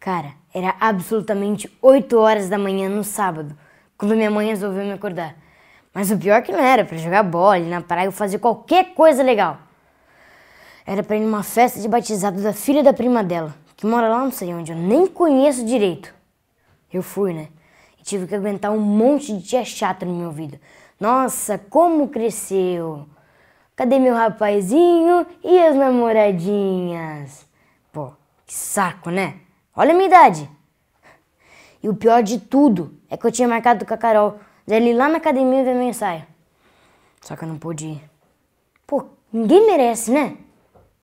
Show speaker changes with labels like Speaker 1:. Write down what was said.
Speaker 1: Cara, era
Speaker 2: absolutamente 8 horas da manhã no sábado, quando minha mãe resolveu me acordar. Mas o pior é que não era para jogar bola, ir na praia ou fazer qualquer coisa legal. Era para ir numa festa de batizado da filha da prima dela, que mora lá não sei onde, eu nem conheço direito. Eu fui, né? E tive que aguentar um monte de tia chata no meu ouvido. Nossa, como cresceu! Cadê meu rapazinho e as namoradinhas? Pô, que saco, né? Olha a minha idade. E o pior de tudo é que eu tinha marcado com a Carol dele lá na academia ver minha ensaio. Só que eu não pude ir. Pô, ninguém merece, né?